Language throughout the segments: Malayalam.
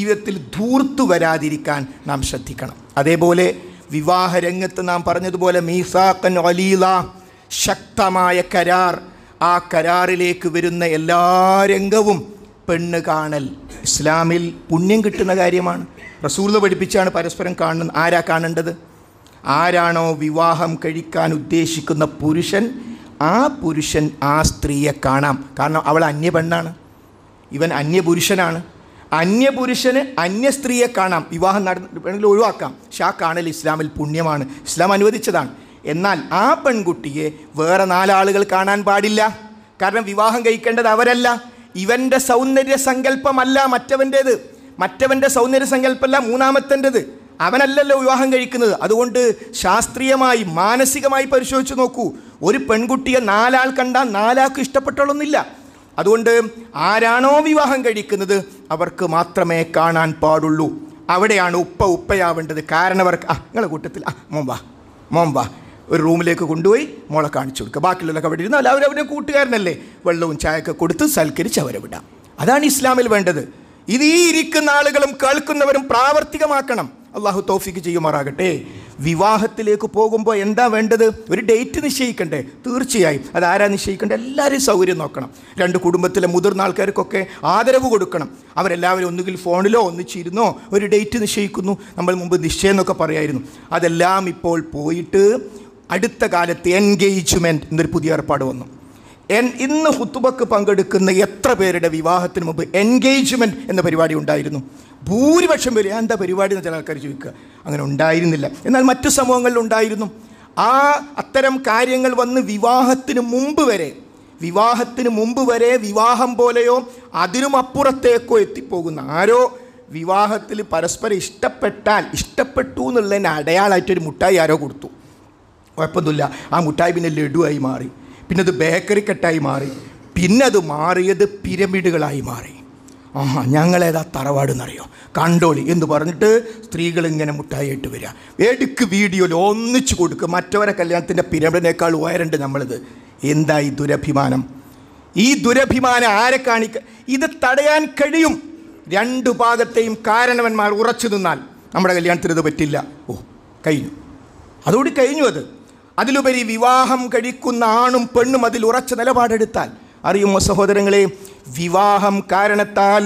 ജീവിതത്തിൽ ധൂർത്തു വരാതിരിക്കാൻ നാം ശ്രദ്ധിക്കണം അതേപോലെ വിവാഹരംഗത്ത് നാം പറഞ്ഞതുപോലെ മീസാക്കൻ അലീല ശക്തമായ കരാർ ആ കരാറിലേക്ക് വരുന്ന എല്ലാ രംഗവും പെണ്ണ് കാണൽ ഇസ്ലാമിൽ പുണ്യം കിട്ടുന്ന കാര്യമാണ് റസൂർദ പഠിപ്പിച്ചാണ് പരസ്പരം കാണുന്ന ആരാ കാണേണ്ടത് ആരാണോ വിവാഹം കഴിക്കാൻ ഉദ്ദേശിക്കുന്ന പുരുഷൻ ആ പുരുഷൻ ആ സ്ത്രീയെ കാണാം കാരണം അവൾ അന്യപെണ്ണാണ് ഇവൻ അന്യപുരുഷനാണ് അന്യപുരുഷന് അന്യ സ്ത്രീയെ കാണാം വിവാഹം നട വേണമെങ്കിൽ ഒഴിവാക്കാം പക്ഷെ ആ കാണൽ ഇസ്ലാമിൽ പുണ്യമാണ് ഇസ്ലാം അനുവദിച്ചതാണ് എന്നാൽ ആ പെൺകുട്ടിയെ വേറെ നാലാളുകൾ കാണാൻ പാടില്ല കാരണം വിവാഹം കഴിക്കേണ്ടത് അവരല്ല ഇവൻ്റെ സൗന്ദര്യ സങ്കല്പമല്ല മറ്റവൻ്റേത് മറ്റവൻ്റെ സൗന്ദര്യ സങ്കല്പമല്ല മൂന്നാമത്തേൻ്റെത് അവനല്ലല്ലോ വിവാഹം കഴിക്കുന്നത് അതുകൊണ്ട് ശാസ്ത്രീയമായി മാനസികമായി പരിശോധിച്ച് നോക്കൂ ഒരു പെൺകുട്ടിയെ നാലാൾ കണ്ടാൽ നാലാൾക്ക് ഇഷ്ടപ്പെട്ടോളൊന്നില്ല അതുകൊണ്ട് ആരാണോ വിവാഹം കഴിക്കുന്നത് അവർക്ക് മാത്രമേ കാണാൻ പാടുള്ളൂ അവിടെയാണ് ഉപ്പ ഉപ്പയാവേണ്ടത് കാരണം അവർക്ക് ആ നിങ്ങളെ കൂട്ടത്തിൽ ആ മോം വാ മോം വാ ഒരു റൂമിലേക്ക് കൊണ്ടുപോയി മോളെ കാണിച്ചു കൊടുക്കുക ബാക്കിയുള്ളതൊക്കെ അവിടെ ഇരുന്നാൽ അവർ അവരുടെ കൂട്ടുകാരനല്ലേ വെള്ളവും ചായയൊക്കെ കൊടുത്ത് സൽക്കരിച്ച് അവരെ വിടാം അതാണ് ഇസ്ലാമിൽ വേണ്ടത് ഇത് ഈ ഇരിക്കുന്ന ആളുകളും കേൾക്കുന്നവരും പ്രാവർത്തികമാക്കണം അള്ളാഹു തോഫിക്ക് ചെയ്യുമാറാകട്ടെ വിവാഹത്തിലേക്ക് പോകുമ്പോൾ എന്താ വേണ്ടത് ഒരു ഡേറ്റ് നിശ്ചയിക്കണ്ടേ തീർച്ചയായും അതാരാ നിശ്ചയിക്കേണ്ടത് എല്ലാവരും സൗകര്യം നോക്കണം രണ്ട് കുടുംബത്തിലെ മുതിർന്ന ആൾക്കാർക്കൊക്കെ ആദരവ് കൊടുക്കണം അവരെല്ലാവരും ഒന്നുകിൽ ഫോണിലോ ഒന്നിച്ചിരുന്നോ ഒരു ഡേറ്റ് നിശ്ചയിക്കുന്നു നമ്മൾ മുമ്പ് നിശ്ചയം എന്നൊക്കെ പറയായിരുന്നു അതെല്ലാം ഇപ്പോൾ പോയിട്ട് അടുത്ത കാലത്ത് എൻഗേജ്മെൻറ്റ് എന്നൊരു പുതിയ ഏർപ്പാട് വന്നു എൻ ഇന്ന് ഹുത്തുബക്ക് പങ്കെടുക്കുന്ന എത്ര പേരുടെ വിവാഹത്തിന് മുമ്പ് എൻഗേജ്മെൻറ്റ് എന്ന പരിപാടി ഉണ്ടായിരുന്നു ഭൂരിപക്ഷം പേര് എന്താ പരിപാടി എന്ന് ചില ആൾക്കാർ ചോദിക്കുക അങ്ങനെ ഉണ്ടായിരുന്നില്ല എന്നാൽ മറ്റു സമൂഹങ്ങളിൽ ഉണ്ടായിരുന്നു ആ അത്തരം കാര്യങ്ങൾ വന്ന് വിവാഹത്തിന് മുമ്പ് വരെ വിവാഹത്തിന് മുമ്പ് വരെ വിവാഹം പോലെയോ അതിനും അപ്പുറത്തേക്കോ എത്തിപ്പോകുന്ന ആരോ വിവാഹത്തിൽ പരസ്പരം ഇഷ്ടപ്പെട്ടാൽ ഇഷ്ടപ്പെട്ടു എന്നുള്ളതിന് അടയാളായിട്ടൊരു മുട്ടായി ആരോ കൊടുത്തു കുഴപ്പമൊന്നുമില്ല ആ മുട്ടായി പിന്നെ ലഡുവായി മാറി പിന്നെ അത് ബേക്കറി കെട്ടായി മാറി പിന്നെ അത് മാറിയത് പിരമിഡുകളായി മാറി ആ ഞങ്ങളേതാ തറവാട് എന്നറിയോ കണ്ടോളി എന്ന് പറഞ്ഞിട്ട് സ്ത്രീകൾ ഇങ്ങനെ മുട്ടായിട്ട് വരിക എടുക്ക് വീഡിയോയിൽ ഒന്നിച്ചു കൊടുക്കുക മറ്റവരെ കല്യാണത്തിൻ്റെ പിരമിഡിനേക്കാൾ ഉയരണ്ട് നമ്മളിത് എന്താ ഈ ദുരഭിമാനം ഈ ദുരഭിമാനം ആരെ കാണിക്ക ഇത് തടയാൻ കഴിയും രണ്ടു ഭാഗത്തെയും കാരണവന്മാർ ഉറച്ചു നിന്നാൽ നമ്മുടെ കല്യാണത്തിന് ഇത് പറ്റില്ല ഓ കഴിഞ്ഞു അതോടി കഴിഞ്ഞു അത് അതിലുപരി വിവാഹം കഴിക്കുന്ന ആണും പെണ്ണും അതിൽ ഉറച്ച നിലപാടെടുത്താൽ അറിയുമോ സഹോദരങ്ങളെ വിവാഹം കാരണത്താൽ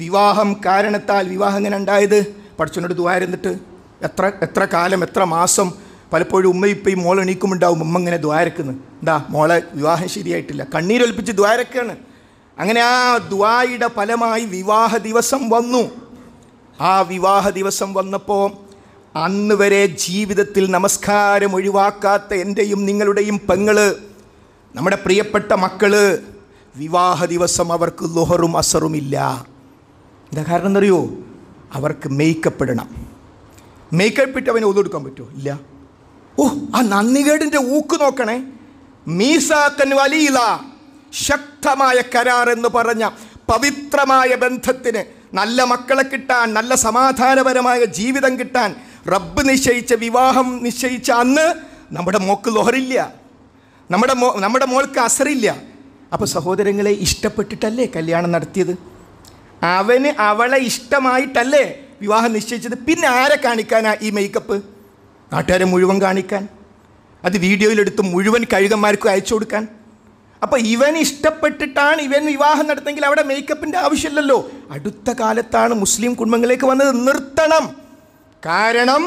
വിവാഹം കാരണത്താൽ വിവാഹം എങ്ങനെ ഉണ്ടായത് പഠിച്ചോനോട് ദ്വാരന്നിട്ട് എത്ര എത്ര കാലം എത്ര മാസം പലപ്പോഴും ഉമ്മയിപ്പയും മോളെ മോൾ എണീക്കുമുണ്ടാവും ഉമ്മ ഇങ്ങനെ ദ്വാരക്കുന്നു എന്താ മോളെ വിവാഹം ശരിയായിട്ടില്ല കണ്ണീരൊലിപ്പിച്ച് ദ്വാരക്കാണ് അങ്ങനെ ആ ദ്വായുടെ ഫലമായി വിവാഹ ദിവസം വന്നു ആ വിവാഹ ദിവസം വന്നപ്പോൾ അന്ന് വരെ ജീവിതത്തിൽ നമസ്കാരം ഒഴിവാക്കാത്ത എൻ്റെയും നിങ്ങളുടെയും പെങ്ങള് നമ്മുടെ പ്രിയപ്പെട്ട മക്കള് വിവാഹ ദിവസം അവർക്ക് ലൊഹറും അസറും ഇല്ല എന്താ കാരണം എന്നറിയോ അവർക്ക് മേക്കപ്പ് ഇടണം മേക്കപ്പ് ഇട്ട് അവനെ ഒതുകൊടുക്കാൻ പറ്റുമോ ഇല്ല ഓ ആ നന്ദികേടിൻ്റെ ഊക്ക് നോക്കണേ മീസാക്കൻ വലിയ ശക്തമായ കരാർ എന്ന് പറഞ്ഞ പവിത്രമായ ബന്ധത്തിന് നല്ല മക്കളെ കിട്ടാൻ നല്ല സമാധാനപരമായ ജീവിതം കിട്ടാൻ റബ്ബ് നിശ്ചയിച്ച വിവാഹം നിശ്ചയിച്ച അന്ന് നമ്മുടെ മോക്ക് ലോഹറില്ല നമ്മുടെ മോ നമ്മുടെ മോൾക്ക് അസറില്ല അപ്പോൾ സഹോദരങ്ങളെ ഇഷ്ടപ്പെട്ടിട്ടല്ലേ കല്യാണം നടത്തിയത് അവന് അവളെ ഇഷ്ടമായിട്ടല്ലേ വിവാഹം നിശ്ചയിച്ചത് പിന്നെ ആരെ കാണിക്കാനാ ഈ മേക്കപ്പ് നാട്ടുകാരെ മുഴുവൻ കാണിക്കാൻ അത് വീഡിയോയിലെടുത്ത് മുഴുവൻ കഴുകന്മാർക്കും അയച്ചു കൊടുക്കാൻ അപ്പോൾ ഇവൻ ഇഷ്ടപ്പെട്ടിട്ടാണ് ഇവൻ വിവാഹം നടത്തെങ്കിൽ അവിടെ മേക്കപ്പിൻ്റെ ആവശ്യമില്ലല്ലോ അടുത്ത കാലത്താണ് മുസ്ലിം കുടുംബങ്ങളിലേക്ക് വന്നത് നിർത്തണം കാരണം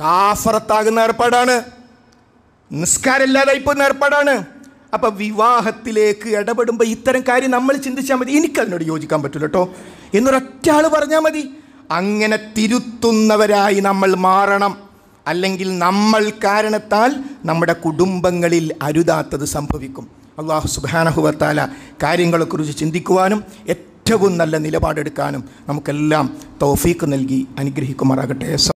കാഫറത്താകുന്ന ഏർപ്പാടാണ് നിസ്കാരമില്ലാതായി പോകുന്ന ഏർപ്പാടാണ് അപ്പോൾ വിവാഹത്തിലേക്ക് ഇടപെടുമ്പോൾ ഇത്തരം കാര്യം നമ്മൾ ചിന്തിച്ചാൽ മതി എനിക്കതിനോട് യോജിക്കാൻ പറ്റില്ല കേട്ടോ എന്നൊരൊറ്റ ആൾ പറഞ്ഞാൽ മതി അങ്ങനെ തിരുത്തുന്നവരായി നമ്മൾ മാറണം അല്ലെങ്കിൽ നമ്മൾ കാരണത്താൽ നമ്മുടെ കുടുംബങ്ങളിൽ അരുതാത്തത് സംഭവിക്കും അള്ളാഹു സുബാനഹുവത്താല കാര്യങ്ങളെക്കുറിച്ച് ചിന്തിക്കുവാനും ഏറ്റവും നല്ല നിലപാടെടുക്കാനും നമുക്കെല്ലാം തോഫീക്ക് നൽകി അനുഗ്രഹിക്കുമാറാകട്ടെ